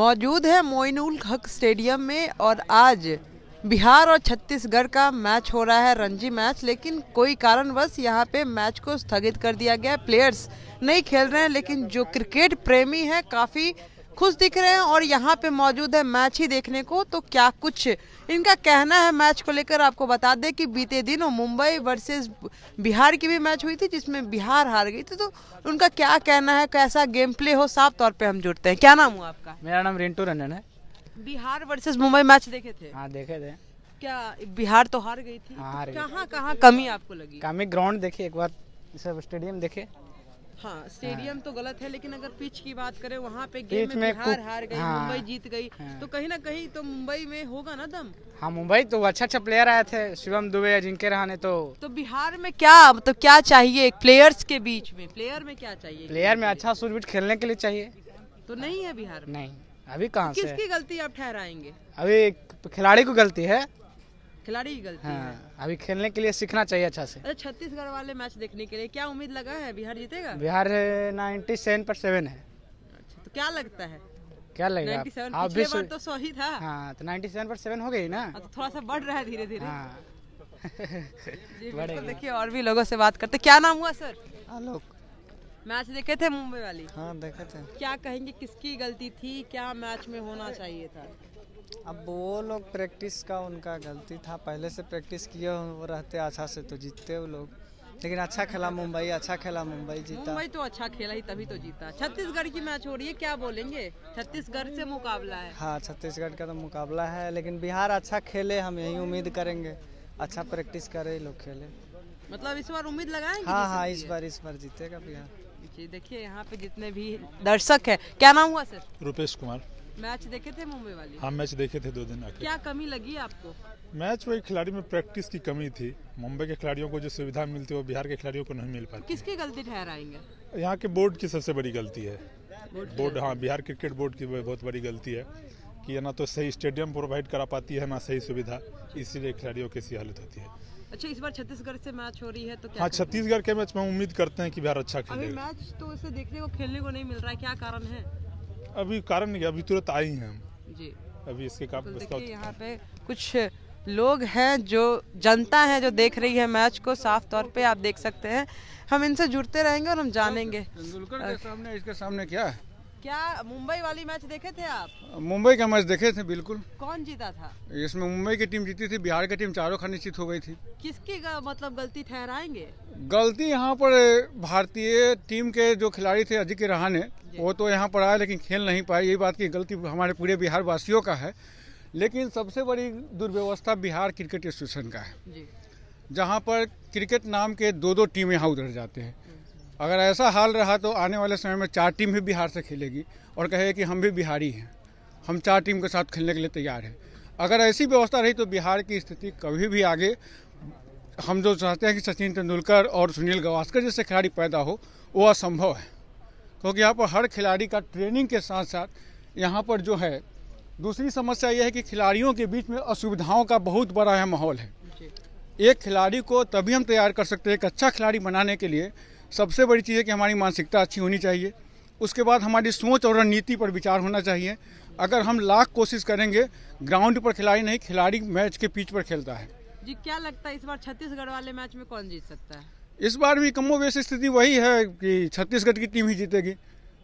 मौजूद है मोइनुल हक स्टेडियम में और आज बिहार और छत्तीसगढ़ का मैच हो रहा है रणजी मैच लेकिन कोई कारणवश यहाँ पे मैच को स्थगित कर दिया गया है प्लेयर्स नहीं खेल रहे हैं लेकिन जो क्रिकेट प्रेमी हैं काफ़ी खुश दिख रहे हैं और यहाँ पे मौजूद है मैच ही देखने को तो क्या कुछ इनका कहना है मैच को लेकर आपको बता दें कि बीते दिनों मुंबई वर्सेस बिहार की भी मैच हुई थी जिसमें बिहार हार गई थी तो उनका क्या कहना है कैसा गेम प्ले हो साफ तौर पे हम जुड़ते हैं क्या नाम हुआ आपका मेरा नाम रिंटू रंजन है बिहार वर्सेज मुंबई मैच देखे थे हाँ देखे थे क्या बिहार तो हार गई थी हाँ, कहाँ कहाँ कमी आपको लगी कमी ग्राउंड देखे एक बार स्टेडियम देखे हाँ स्टेडियम हाँ। तो गलत है लेकिन अगर पिच की बात करें वहाँ पे गेम में, में बिहार हार गई हाँ। मुंबई जीत गई हाँ। तो कहीं ना कहीं तो मुंबई में होगा ना दम हाँ मुंबई तो अच्छा अच्छा प्लेयर आए थे शिवम दुबे जिनके रहने तो तो बिहार में क्या तो क्या चाहिए प्लेयर्स के बीच में प्लेयर में क्या चाहिए प्लेयर में अच्छा सूरबीट खेलने के लिए चाहिए तो नहीं है बिहार में नहीं अभी कहाँ किसकी गलती आप ठहराएंगे अभी खिलाड़ी को गलती है खिलाड़ी की गलती हाँ, है अभी खेलने के लिए सीखना चाहिए अच्छा से अरे छत्तीसगढ़ वाले मैच देखने के लिए क्या उम्मीद लगा है बिहार जीतेगा बिहार नाइन्टी सेवन पर सेवन है अच्छा तो क्या लगता है क्या लगेगा आप भी तो सो ही था हाँ तो नाइन्टी सेवन पर सेवन हो गई ना हाँ, तो थोड़ा सा बढ़ रहा है धीरे धीरे हाँ। देखिए और भी लोगों से बात करते क्या नाम हुआ सर आलोक हाँ, मैच देखे थे मुंबई वाली हाँ देखे थे क्या कहेंगे किसकी गलती थी क्या मैच में होना चाहिए था अब वो लोग प्रैक्टिस का उनका गलती था पहले से प्रैक्टिस किए वो रहते अच्छा से तो जीतते वो लोग लेकिन अच्छा खेला मुंबई अच्छा खेला मुंबई जीता मुंबई तो अच्छा खेला ही तभी तो जीता छत्तीसगढ़ की मैच हो रही है क्या बोलेंगे छत्तीसगढ़ से मुकाबला है हाँ छत्तीसगढ़ का तो मुकाबला है लेकिन बिहार अच्छा खेले हम यही उम्मीद करेंगे अच्छा प्रैक्टिस करे लोग खेले मतलब इस बार उम्मीद लगाए हाँ हाँ इस बार इस बार जीतेगा बिहार जी देखिए यहाँ पे जितने भी दर्शक है क्या नाम हुआ सर रूपेश कुमार मैच देखे थे मुंबई वाली हाँ मैच देखे थे दो दिन आखिर क्या कमी लगी आपको मैच वही खिलाड़ी में प्रैक्टिस की कमी थी मुंबई के खिलाड़ियों को जो सुविधा मिलती है वो बिहार के खिलाड़ियों को नहीं मिल पाती किसकी गलती ठहराएंगे यहाँ के बोर्ड की सबसे बड़ी गलती है बोर्ड हाँ बिहार क्रिकेट बोर्ड की बहुत बड़ी गलती है कि ना तो सही स्टेडियम प्रोवाइड करा पाती है ना सही सुविधा इसीलिए खिलाड़ियों की ऐसी हालत होती है अच्छा इस बार छत्तीसगढ़ से मैच हो रही है तो क्या हाँ छत्तीसगढ़ के मैच में उम्मीद करते हैं कि बिहार अच्छा खेलेगा मैच तो उसे देखने को खेलने को नहीं मिल रहा है क्या कारण है अभी कारण नहीं अभी तुरंत आई हैं हम जी अभी इसके काम तो यहाँ पे कुछ लोग हैं जो जनता है जो देख रही है मैच को साफ तौर पे आप देख सकते हैं हम इनसे जुड़ते रहेंगे और हम जानेंगे तेंदुलकर के सामने इसके सामने क्या है क्या मुंबई वाली मैच देखे थे आप मुंबई का मैच देखे थे बिल्कुल कौन जीता था इसमें मुंबई की टीम जीती थी बिहार की टीम चारों खाने निश्चित हो गई थी किसकी मतलब गलती ठहराएंगे गलती यहाँ पर भारतीय टीम के जो खिलाड़ी थे अजय के रहाने वो तो यहाँ पर आए लेकिन खेल नहीं पाए ये बात की गलती हमारे पूरे बिहार वासियों का है लेकिन सबसे बड़ी दुर्व्यवस्था बिहार क्रिकेट एसोसिएशन का है जहाँ पर क्रिकेट नाम के दो दो टीम यहाँ उधर जाते हैं अगर ऐसा हाल रहा तो आने वाले समय में चार टीम भी बिहार से खेलेगी और कहे कि हम भी बिहारी हैं हम चार टीम के साथ खेलने के लिए तैयार हैं अगर ऐसी व्यवस्था रही तो बिहार की स्थिति कभी भी आगे हम जो चाहते हैं कि सचिन तेंदुलकर और सुनील गावस्कर जैसे खिलाड़ी पैदा हो वो असंभव है क्योंकि यहाँ पर हर खिलाड़ी का ट्रेनिंग के साथ साथ यहाँ पर जो है दूसरी समस्या यह है कि खिलाड़ियों के बीच में असुविधाओं का बहुत बड़ा यह माहौल है एक खिलाड़ी को तभी हम तैयार कर सकते हैं एक अच्छा खिलाड़ी बनाने के लिए सबसे बड़ी चीज़ है कि हमारी मानसिकता अच्छी होनी चाहिए उसके बाद हमारी सोच और रणनीति पर विचार होना चाहिए अगर हम लाख कोशिश करेंगे ग्राउंड पर खिलाड़ी नहीं खिलाड़ी मैच के पिच पर खेलता है जी क्या लगता है इस बार छत्तीसगढ़ वाले मैच में कौन जीत सकता है इस बार भी कमोवेश स्थिति वही है कि छत्तीसगढ़ की टीम ही जीतेगी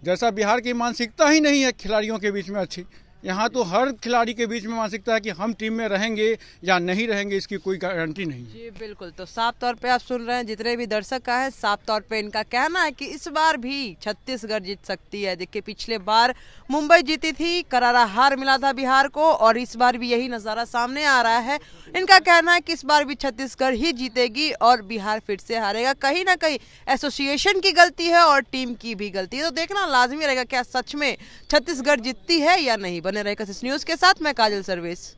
जैसा बिहार की मानसिकता ही नहीं है खिलाड़ियों के बीच में अच्छी यहाँ तो हर खिलाड़ी के बीच में मानसिकता है कि हम टीम में रहेंगे या नहीं रहेंगे इसकी कोई गारंटी नहीं जी बिल्कुल तो साफ तौर पे आप सुन रहे हैं जितने भी दर्शक का है साफ तौर पे इनका कहना है कि इस बार भी छत्तीसगढ़ जीत सकती है देखिए पिछले बार मुंबई जीती थी करारा हार मिला था बिहार को और इस बार भी यही नज़ारा सामने आ रहा है इनका कहना है कि इस बार भी छत्तीसगढ़ ही जीतेगी और बिहार फिर से हारेगा कहीं ना कहीं एसोसिएशन की गलती है और टीम की भी गलती है तो देखना लाजमी रहेगा क्या सच में छत्तीसगढ़ जीतती है या नहीं बने रहेगा इस न्यूज़ के साथ मैं काजल सर्विस